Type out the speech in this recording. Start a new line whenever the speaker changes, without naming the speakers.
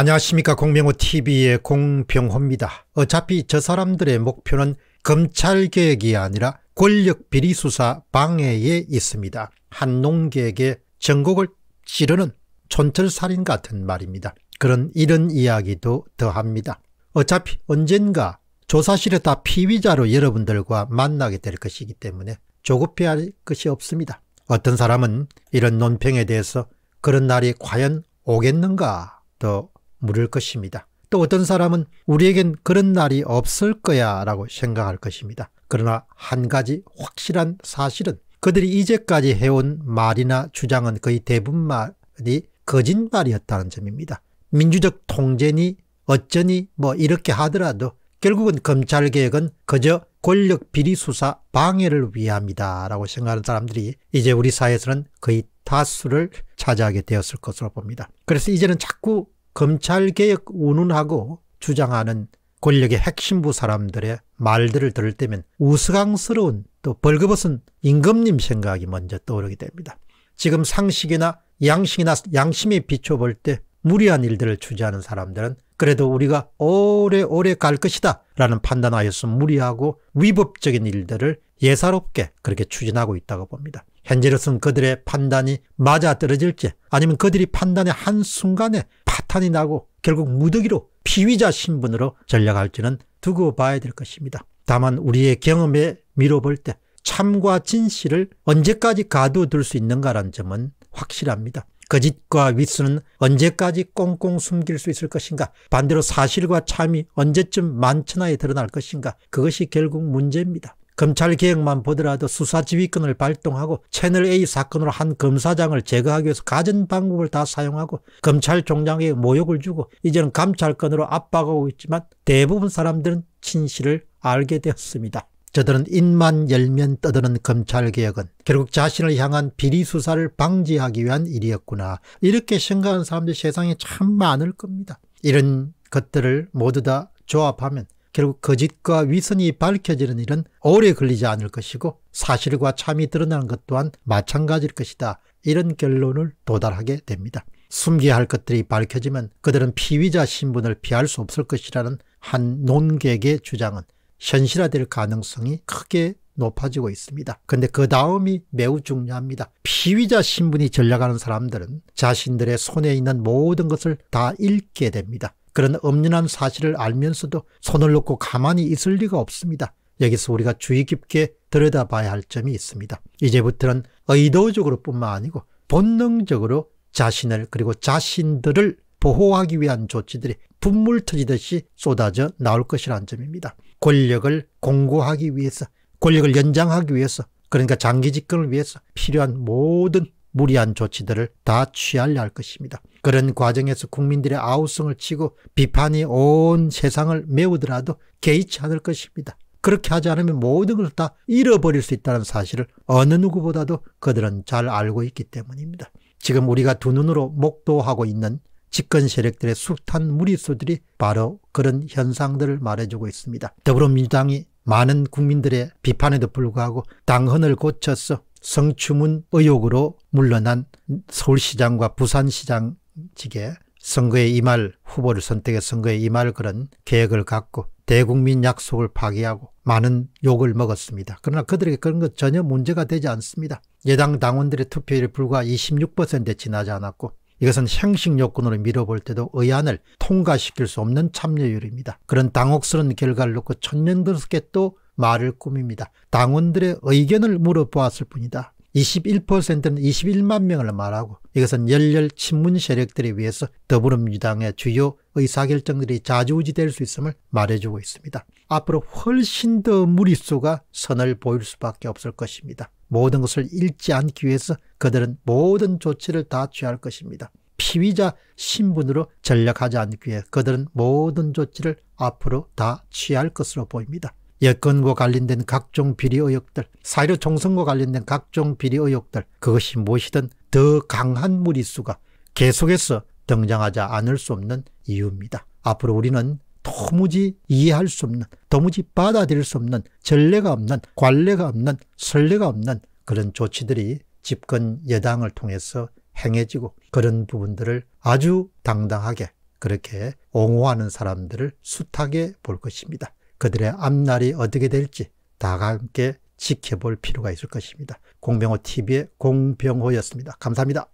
안녕하십니까 공명호TV의 공병호입니다. 어차피 저 사람들의 목표는 검찰개혁이 아니라 권력비리수사 방해에 있습니다. 한농객게 전곡을 찌르는 촌철살인 같은 말입니다. 그런 이런 이야기도 더합니다. 어차피 언젠가 조사실에 다 피의자로 여러분들과 만나게 될 것이기 때문에 조급해할 것이 없습니다. 어떤 사람은 이런 논평에 대해서 그런 날이 과연 오겠는가 또 물을 것입니다. 또 어떤 사람은 우리에겐 그런 날이 없을 거야 라고 생각할 것입니다. 그러나 한 가지 확실한 사실은 그들이 이제까지 해온 말이나 주장은 거의 대부분말이 거짓말이었다는 점입니다. 민주적 통제니 어쩌니 뭐 이렇게 하더라도 결국은 검찰개혁은 그저 권력 비리 수사 방해를 위함이다 라고 생각하는 사람들이 이제 우리 사회에서는 거의 다수를 차지하게 되었을 것으로 봅니다. 그래서 이제는 자꾸 검찰개혁 운운하고 주장하는 권력의 핵심부 사람들의 말들을 들을 때면 우스꽝스러운 또 벌거벗은 임금님 생각이 먼저 떠오르게 됩니다. 지금 상식이나 양식이나 양심에 비춰볼 때 무리한 일들을 주재하는 사람들은 그래도 우리가 오래오래 갈 것이다 라는 판단하여서 무리하고 위법적인 일들을 예사롭게 그렇게 추진하고 있다고 봅니다. 현재로서는 그들의 판단이 맞아떨어질지 아니면 그들이 판단의 한순간에 파탄이 나고 결국 무더기로 피의자 신분으로 전략할지는 두고 봐야 될 것입니다. 다만 우리의 경험에 미뤄볼 때 참과 진실을 언제까지 가둬둘 수 있는가라는 점은 확실합니다. 거짓과 그 위수는 언제까지 꽁꽁 숨길 수 있을 것인가 반대로 사실과 참이 언제쯤 만천하에 드러날 것인가 그것이 결국 문제입니다. 검찰 개혁만 보더라도 수사 지휘권을 발동하고 채널A 사건으로 한 검사장을 제거하기 위해서 가진 방법을 다 사용하고 검찰총장에게 모욕을 주고 이제는 감찰권으로 압박하고 있지만 대부분 사람들은 진실을 알게 되었습니다. 저들은 입만 열면 떠드는 검찰개혁은 결국 자신을 향한 비리 수사를 방지하기 위한 일이었구나. 이렇게 생각하는 사람들이 세상에 참 많을 겁니다. 이런 것들을 모두 다 조합하면 결국 거짓과 위선이 밝혀지는 일은 오래 걸리지 않을 것이고 사실과 참이 드러나는 것 또한 마찬가지일 것이다. 이런 결론을 도달하게 됩니다. 숨겨야 할 것들이 밝혀지면 그들은 피의자 신분을 피할 수 없을 것이라는 한 논객의 주장은 현실화될 가능성이 크게 높아지고 있습니다. 근데 그 다음이 매우 중요합니다. 피의자 신분이 전략하는 사람들은 자신들의 손에 있는 모든 것을 다 잃게 됩니다. 그런 엄연한 사실을 알면서도 손을 놓고 가만히 있을 리가 없습니다. 여기서 우리가 주의 깊게 들여다봐야 할 점이 있습니다. 이제부터는 의도적으로 뿐만 아니고 본능적으로 자신을 그리고 자신들을 보호하기 위한 조치들이 분물 터지듯이 쏟아져 나올 것이라는 점입니다. 권력을 공고하기 위해서, 권력을 연장하기 위해서, 그러니까 장기 집권을 위해서 필요한 모든 무리한 조치들을 다 취하려 할 것입니다. 그런 과정에서 국민들의 아우성을 치고 비판이 온 세상을 메우더라도 개의치 않을 것입니다. 그렇게 하지 않으면 모든 걸 다 잃어버릴 수 있다는 사실을 어느 누구보다도 그들은 잘 알고 있기 때문입니다. 지금 우리가 두 눈으로 목도하고 있는 집권 세력들의 숱한 무리수들이 바로 그런 현상들을 말해주고 있습니다. 더불어민주당이 많은 국민들의 비판에도 불구하고 당헌을 고쳐서 성추문 의혹으로 물러난 서울시장과 부산시장 직에 선거에 임할 후보를 선택해 선거에 임할 그런 계획을 갖고 대국민 약속을 파기하고 많은 욕을 먹었습니다. 그러나 그들에게 그런 것 전혀 문제가 되지 않습니다. 예당 당원들의 투표율이 불과 26%에 지나지 않았고 이것은 형식 요건으로 밀어볼 때도 의안을 통과시킬 수 없는 참여율입니다. 그런 당혹스러운 결과를 놓고 천년들스게 또 말을 꾸밉니다. 당원들의 의견을 물어보았을 뿐이다. 21%는 21만 명을 말하고 이것은 열렬 친문 세력들에 위해서 더불어민주당의 주요 의사결정들이 좌지우지될 수 있음을 말해주고 있습니다. 앞으로 훨씬 더 무리수가 선을 보일 수밖에 없을 것입니다. 모든 것을 잃지 않기 위해서 그들은 모든 조치를 다 취할 것입니다. 피의자 신분으로 전략하지 않기 위해 그들은 모든 조치를 앞으로 다 취할 것으로 보입니다. 여건과 관련된 각종 비리 의혹들, 사회로 총선과 관련된 각종 비리 의혹들, 그것이 무엇이든 더 강한 무리수가 계속해서 등장하지 않을 수 없는 이유입니다. 앞으로 우리는 도무지 이해할 수 없는, 도무지 받아들일 수 없는, 전례가 없는, 관례가 없는, 설례가 없는 그런 조치들이 집권 여당을 통해서 행해지고 그런 부분들을 아주 당당하게 그렇게 옹호하는 사람들을 숱하게 볼 것입니다. 그들의 앞날이 어떻게 될지 다 함께 지켜볼 필요가 있을 것입니다. 공병호 TV의 공병호였습니다. 감사합니다.